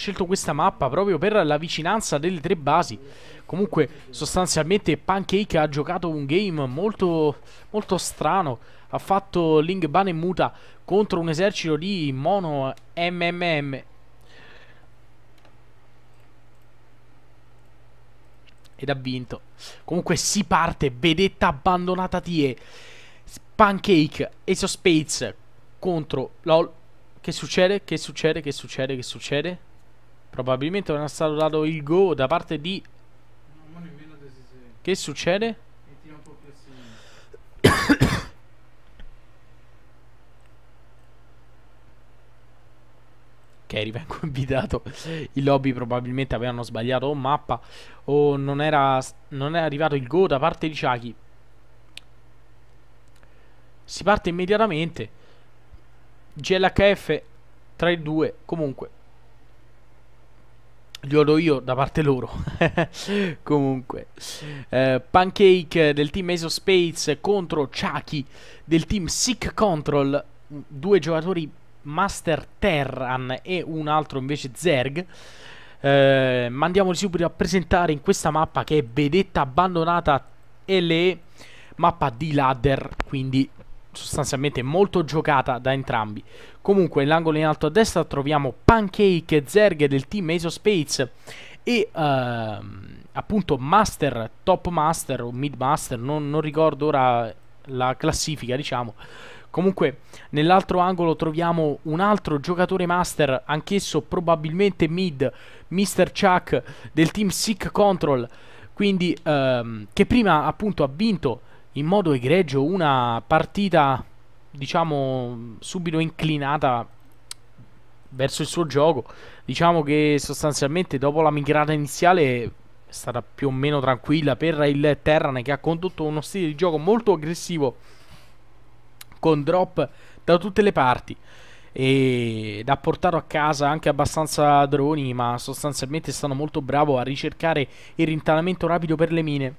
scelto questa mappa proprio per la vicinanza delle tre basi. Comunque, sostanzialmente, Pancake ha giocato un game molto, molto strano. Ha fatto Ling Ban e Muta contro un esercito di mono MMM. Ed ha vinto. Comunque si parte, vedetta abbandonata TE. Pancake, Ace of Spades contro LOL. Che succede? Che succede? Che succede? Che succede? Probabilmente non è stato dato il go da parte di... No, che succede? ok, rivengo invitato. I lobby probabilmente avevano sbagliato o mappa o non era, non era arrivato il go da parte di Chucky. Si parte immediatamente. GLHF tra i due, comunque li odo io da parte loro. Comunque, eh, Pancake del team Ace Space contro Chucky del team Sick Control. Due giocatori Master Terran e un altro invece Zerg. Eh, mandiamoli subito a presentare in questa mappa che è vedetta abbandonata LE, mappa di ladder, quindi sostanzialmente molto giocata da entrambi. Comunque nell'angolo in alto a destra troviamo Pancake Zerg del team Ace Spades e uh, appunto Master, Top Master o Mid Master, non, non ricordo ora la classifica diciamo. Comunque nell'altro angolo troviamo un altro giocatore master, anch'esso probabilmente mid, Mr. Chuck del team Sick Control, quindi, ehm, che prima appunto ha vinto in modo egregio una partita diciamo, subito inclinata verso il suo gioco. Diciamo che sostanzialmente dopo la migrata iniziale è stata più o meno tranquilla per il Terran che ha condotto uno stile di gioco molto aggressivo con drop da tutte le parti ed ha portato a casa anche abbastanza droni ma sostanzialmente è stato molto bravo a ricercare il rintanamento rapido per le mine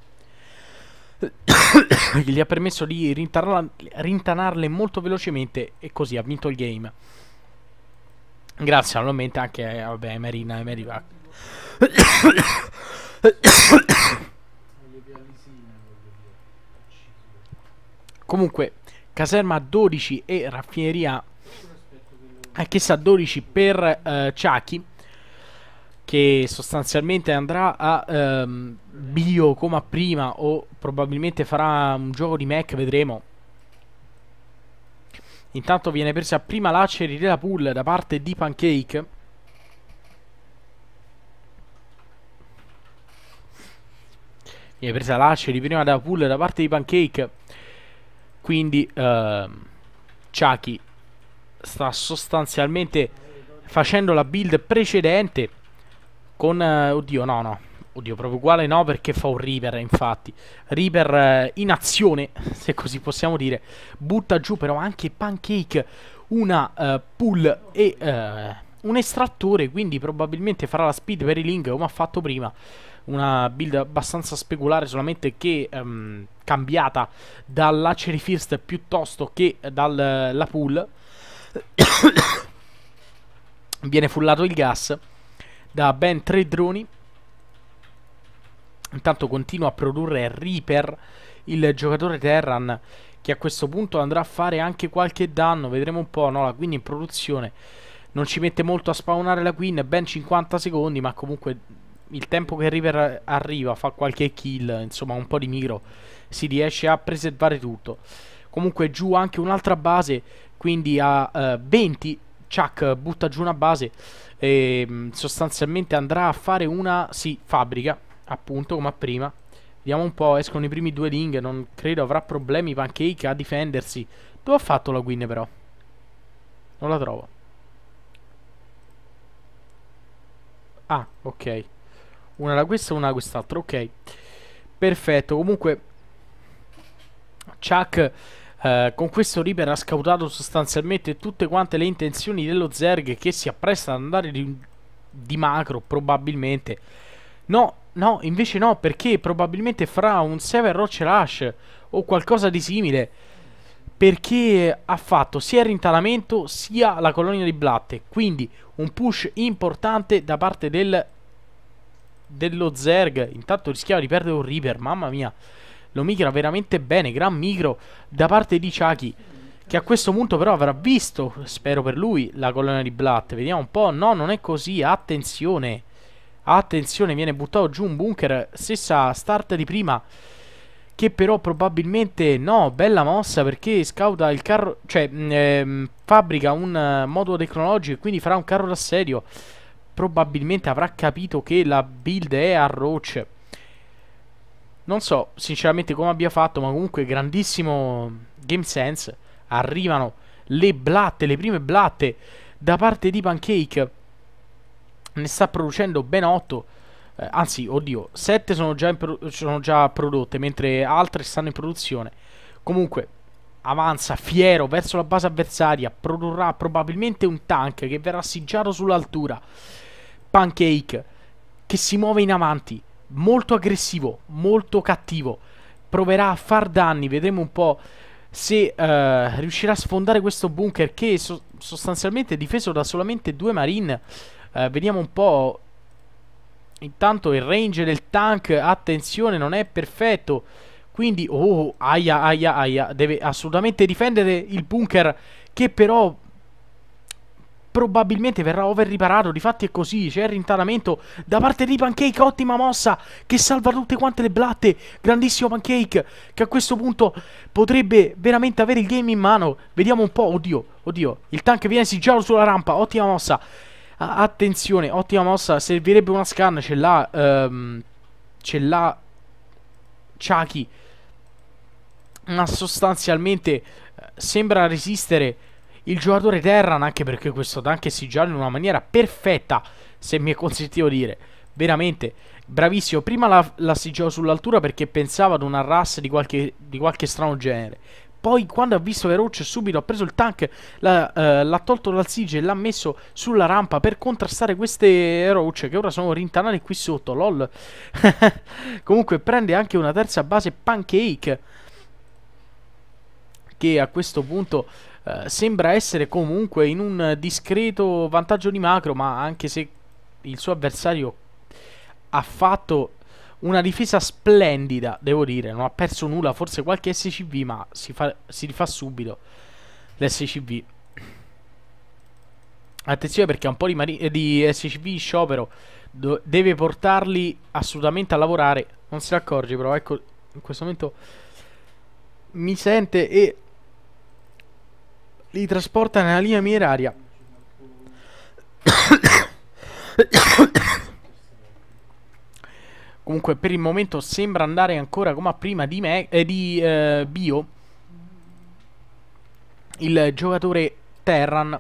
gli ha permesso di rintanarla, rintanarle molto velocemente e così ha vinto il game. Grazie naturalmente anche eh, vabbè, Marina e Mary Vac. Comunque, caserma 12 e raffineria anch'essa 12 per uh, Ciachi che sostanzialmente andrà a ehm, bio come a prima o probabilmente farà un gioco di mech, vedremo. Intanto viene presa prima l'aceri della pool da parte di Pancake. Viene presa l'aceri prima della pool da parte di Pancake. Quindi ehm, Chucky sta sostanzialmente facendo la build precedente con... Uh, oddio, no, no. Oddio, proprio uguale no perché fa un Reaper, infatti. Reaper eh, in azione, se così possiamo dire. Butta giù però anche Pancake, una eh, pull e eh, un estrattore, quindi probabilmente farà la speed per i Link come ha fatto prima. Una build abbastanza speculare solamente che ehm, cambiata dalla Cherry First piuttosto che dalla eh, pull. Viene fullato il gas da ben tre droni. Intanto continua a produrre Reaper, il giocatore Terran, che a questo punto andrà a fare anche qualche danno. Vedremo un po', no? La Queen in produzione non ci mette molto a spawnare la Queen, ben 50 secondi, ma comunque il tempo che Reaper arriva, fa qualche kill, insomma un po' di micro, si riesce a preservare tutto. Comunque giù anche un'altra base, quindi a eh, 20 Chuck butta giù una base e mm, sostanzialmente andrà a fare una, sì, fabbrica, appunto, come prima. Vediamo un po', escono i primi due ling, non credo avrà problemi Pancake a difendersi. Dove ha fatto la Gwyn però? Non la trovo. Ah, ok. Una da questa e una da quest'altra, ok. Perfetto, comunque Chuck eh, con questo Reaper ha scautato sostanzialmente tutte quante le intenzioni dello Zerg che si appresta ad andare di, di macro probabilmente. No, no, invece no, perché probabilmente farà un Sever Roche Rush o qualcosa di simile. Perché ha fatto sia il rintanamento sia la colonia di blatte. Quindi un push importante da parte del, dello Zerg. Intanto rischiava di perdere un Reaper, mamma mia lo migra veramente bene, gran micro da parte di Chucky che a questo punto però avrà visto, spero per lui, la colonna di Blatt. Vediamo un po', no, non è così, attenzione. Attenzione, viene buttato giù un bunker, stessa start di prima che però probabilmente no, bella mossa perché scauta il carro, cioè mm, ehm, fabbrica un uh, modulo tecnologico e quindi farà un carro d'assedio. Probabilmente avrà capito che la build è a Roach non so sinceramente come abbia fatto, ma comunque grandissimo game sense. Arrivano le blatte, le prime blatte da parte di Pancake. Ne sta producendo ben 8. Eh, anzi, oddio, 7 sono già, sono già prodotte, mentre altre stanno in produzione. Comunque, avanza fiero verso la base avversaria, produrrà probabilmente un tank che verrà siggiato sull'altura. Pancake che si muove in avanti, molto aggressivo, molto cattivo. Proverà a far danni, vedremo un po' se uh, riuscirà a sfondare questo bunker che so sostanzialmente è difeso da solamente due marine. Uh, vediamo un po'. Intanto il range del tank, attenzione, non è perfetto. Quindi, oh, aia, aia, aia, deve assolutamente difendere il bunker che però probabilmente verrà over riparato, difatti è così, c'è il rintanamento da parte di Pancake, ottima mossa che salva tutte quante le blatte, grandissimo Pancake che a questo punto potrebbe veramente avere il game in mano, vediamo un po', oddio, oddio, il tank viene sigillo sulla rampa, ottima mossa, a attenzione, ottima mossa, servirebbe una scan, ce l'ha, um, ce l'ha Chucky, ma sostanzialmente eh, sembra resistere il giocatore Terran, anche perché questo tank si gialla in una maniera perfetta, se mi è consentito dire. Veramente, bravissimo. Prima la, la siggiò sull'altura perché pensava ad una RAS di qualche, di qualche strano genere. Poi quando ha visto che Roach subito ha preso il tank, eh, l'ha, eh, tolto dal siege e l'ha messo sulla rampa per contrastare queste Roach che ora sono rintanate qui sotto, lol. Comunque prende anche una terza base pancake che a questo punto eh, sembra essere comunque in un discreto vantaggio di macro, ma anche se il suo avversario ha fatto una difesa splendida, devo dire, non ha perso nulla, forse qualche SCV, ma si, fa, si rifà subito l'SCV. Attenzione perché ha un po' di, di SCV in sciopero deve portarli assolutamente a lavorare, non si accorge però, ecco, in questo momento mi sente e li trasporta nella linea mineraria. Comunque per il momento sembra andare ancora come prima di, me, eh, di eh, Bio. Il giocatore Terran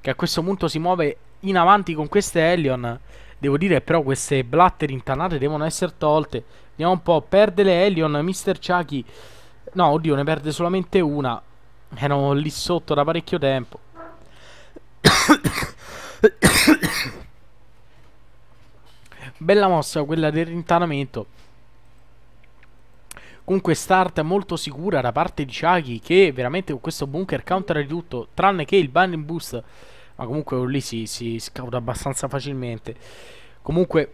che a questo punto si muove in avanti con queste Helion. Devo dire però queste blatter intanate devono essere tolte. Vediamo un po', perde le Helion, Mr. Chucky. No, oddio, ne perde solamente una. Erano lì sotto da parecchio tempo. Bella mossa quella del rintanamento. Comunque start molto sicura da parte di Chucky che veramente con questo bunker counter di tutto, tranne che il banning boost, ma comunque lì si, si scauda abbastanza facilmente. Comunque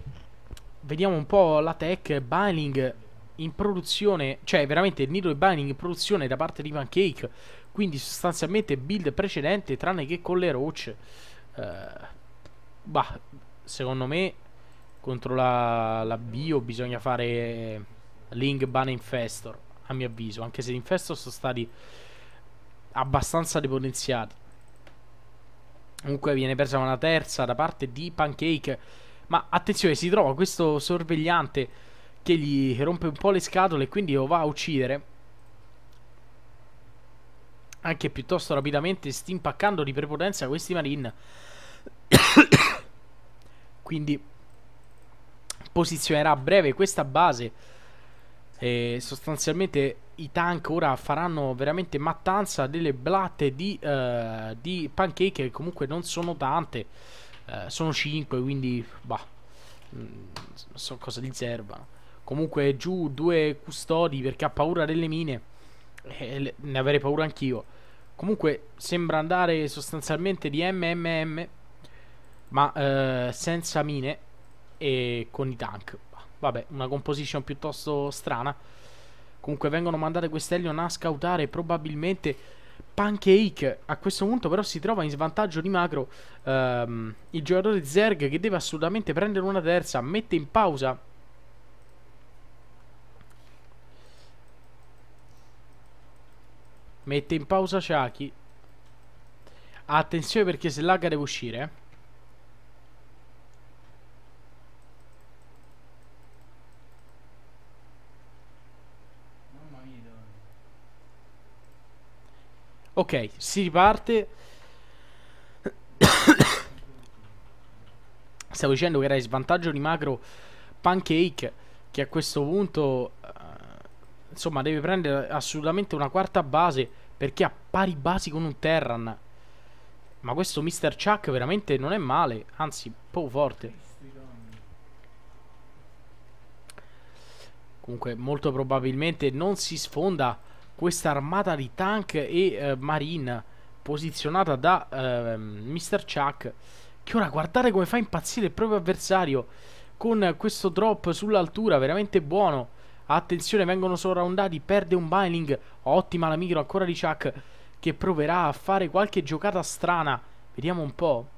vediamo un po' la tech, Biling in produzione, cioè veramente il needle Binding in produzione da parte di Pancake, quindi sostanzialmente build precedente tranne che con le roach. Eh, bah, secondo me contro la, la bio bisogna fare Ling Ban Infestor, a mio avviso, anche se gli Infestor sono stati abbastanza depotenziati. Comunque viene presa una terza da parte di Pancake, ma attenzione, si trova questo sorvegliante che gli rompe un po' le scatole e quindi lo va a uccidere anche piuttosto rapidamente stimpaccando di prepotenza questi marine quindi posizionerà a breve questa base e sostanzialmente i tank ora faranno veramente mattanza delle blatte di, uh, di pancake che comunque non sono tante uh, sono 5 quindi bah, non mm, so cosa gli servano comunque giù due custodi perché ha paura delle mine. Eh, e ne avrei paura anch'io. Comunque sembra andare sostanzialmente di MMM, ma eh, senza mine e con i tank. Vabbè, una composition piuttosto strana. Comunque vengono mandate queste Helion a scoutare probabilmente Pancake. A questo punto però si trova in svantaggio di macro ehm, il giocatore Zerg che deve assolutamente prendere una terza, mette in pausa Mette in pausa Chucky. Attenzione perché se lagga devo uscire. Eh. Ok, si riparte. Stavo dicendo che era in svantaggio di macro Pancake, che a questo punto, uh, insomma, deve prendere assolutamente una quarta base perché ha pari basi con un Terran. Ma questo Mr. Chuck veramente non è male. Anzi, poco forte. Comunque, molto probabilmente non si sfonda questa armata di tank e eh, marine posizionata da eh, Mr. Chuck. Che ora guardate come fa impazzire il proprio avversario con questo drop sull'altura, veramente buono. Attenzione, vengono sorroundati, perde un Biling. Ottima la micro ancora di Chuck che proverà a fare qualche giocata strana. Vediamo un po'.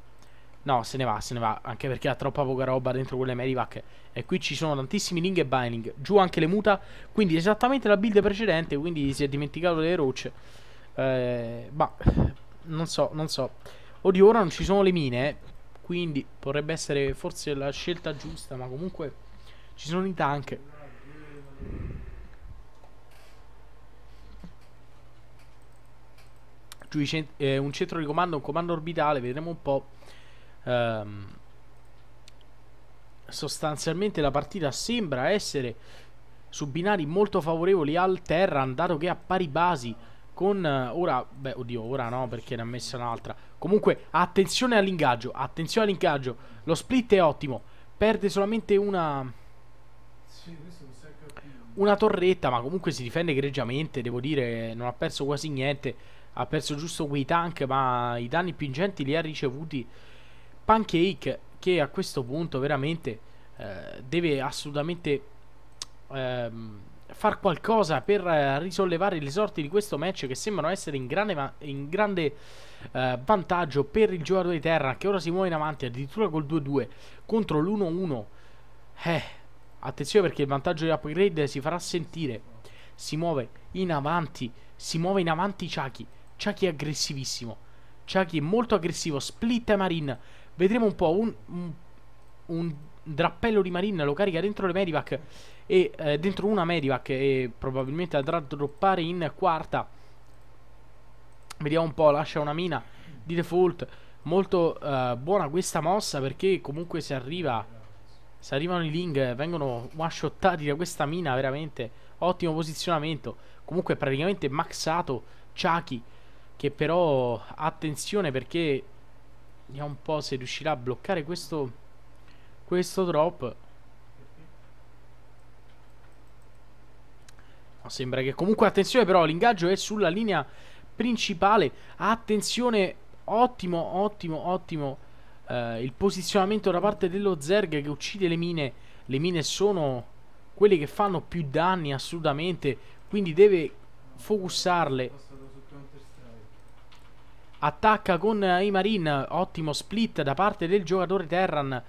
No, se ne va, se ne va, anche perché ha troppa poca roba dentro quelle Medivac. E qui ci sono tantissimi Ling e Binding. Giù anche le muta, quindi esattamente la build precedente, quindi si è dimenticato delle rocce. Eh, ma, non so, non so. Oddio, ora non ci sono le mine, quindi potrebbe essere forse la scelta giusta, ma comunque ci sono i tank. Giù cent eh, un centro di comando, un comando orbitale, vedremo un po'. Ehm, sostanzialmente la partita sembra essere su binari molto favorevoli al Terran, dato che ha pari basi con eh, ora, beh, oddio, ora no perché ne ha messa un'altra. Comunque, attenzione all'ingaggio, attenzione all'ingaggio. Lo split è ottimo, perde solamente una una torretta, ma comunque si difende egregiamente, devo dire, non ha perso quasi niente, ha perso giusto quei tank, ma i danni più ingenti li ha ricevuti Pancake, che a questo punto veramente eh, deve assolutamente eh, far qualcosa per eh, risollevare le sorti di questo match che sembrano essere in grande, in grande eh, vantaggio per il giocatore di Terra, che ora si muove in avanti addirittura col 2-2 contro l'1-1. Eh, Attenzione perché il vantaggio di upgrade si farà sentire. Si muove in avanti. Si muove in avanti Chucky. Chucky è aggressivissimo. Chucky è molto aggressivo. Split Marine. Vedremo un po' un, un, un drappello di Marine Lo carica dentro le Medivac. E eh, dentro una Medivac. E probabilmente andrà a droppare in quarta. Vediamo un po'. Lascia una mina di default. Molto eh, buona questa mossa perché comunque si arriva se arrivano i Ling vengono one-shottati da questa mina, veramente ottimo posizionamento. Comunque praticamente maxato Chucky, che però attenzione perché vediamo un po' se riuscirà a bloccare questo, questo drop. No, sembra che comunque attenzione però l'ingaggio è sulla linea principale. Attenzione, ottimo, ottimo, ottimo eh, il posizionamento da parte dello Zerg che uccide le mine. Le mine sono quelle che fanno più danni assolutamente, quindi deve focussarle. Attacca con i Marine, ottimo split da parte del giocatore Terran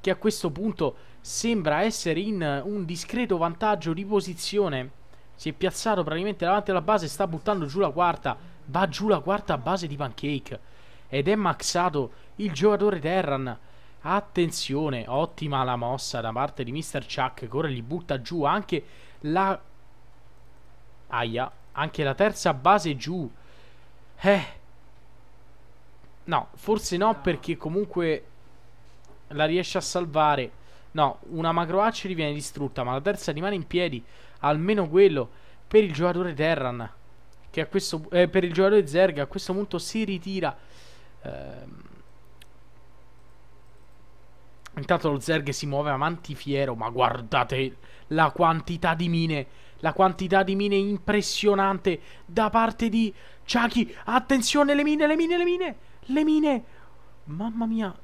che a questo punto sembra essere in un discreto vantaggio di posizione. Si è piazzato praticamente davanti alla base, sta buttando giù la quarta, va giù la quarta a base di Pancake ed è maxato il giocatore Terran. Attenzione, ottima la mossa da parte di Mr. Chuck, che ora gli butta giù anche la... Aia, anche la terza base giù. Eh. No, forse no perché comunque la riesce a salvare. No, una macro Hatchery viene distrutta, ma la terza rimane in piedi. Almeno quello per il giocatore Terran. Che a questo, eh, per il giocatore Zerg a questo punto si ritira. Ehm... Intanto lo Zerg si muove avanti fiero, ma guardate la quantità di mine, la quantità di mine impressionante da parte di Chucky. Attenzione, le mine, le mine, le mine, le mine. Mamma mia,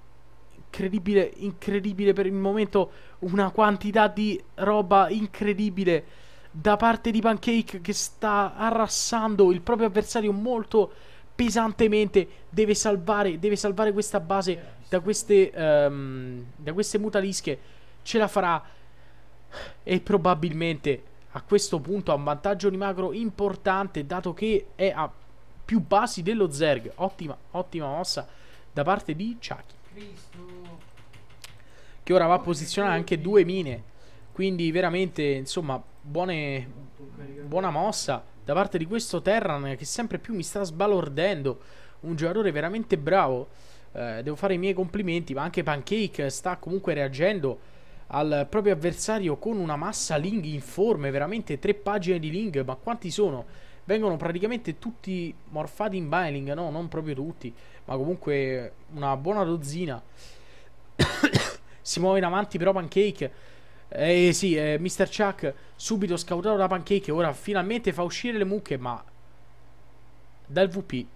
incredibile, incredibile per il momento, una quantità di roba incredibile da parte di Pancake che sta arrassando il proprio avversario molto pesantemente. Deve salvare, deve salvare questa base da queste, um, da queste mutalische. Ce la farà. E probabilmente a questo punto ha un vantaggio di macro importante, dato che è a più basi dello Zerg. Ottima, ottima mossa da parte di Chucky. Che ora va a posizionare anche due mine. Quindi veramente, insomma, buone, Buona mossa da parte di questo Terran che sempre più mi sta sbalordendo. Un giocatore veramente bravo. Eh, devo fare i miei complimenti, ma anche Pancake sta comunque reagendo al proprio avversario con una massa Ling informe, veramente tre pagine di Ling, ma quanti sono? Vengono praticamente tutti morfati in Biling, no, non proprio tutti, ma comunque una buona dozzina. si muove in avanti però Pancake eh sì, eh, Mr. Chuck subito scautato da pancake. Ora finalmente fa uscire le mucche, ma... Dal VP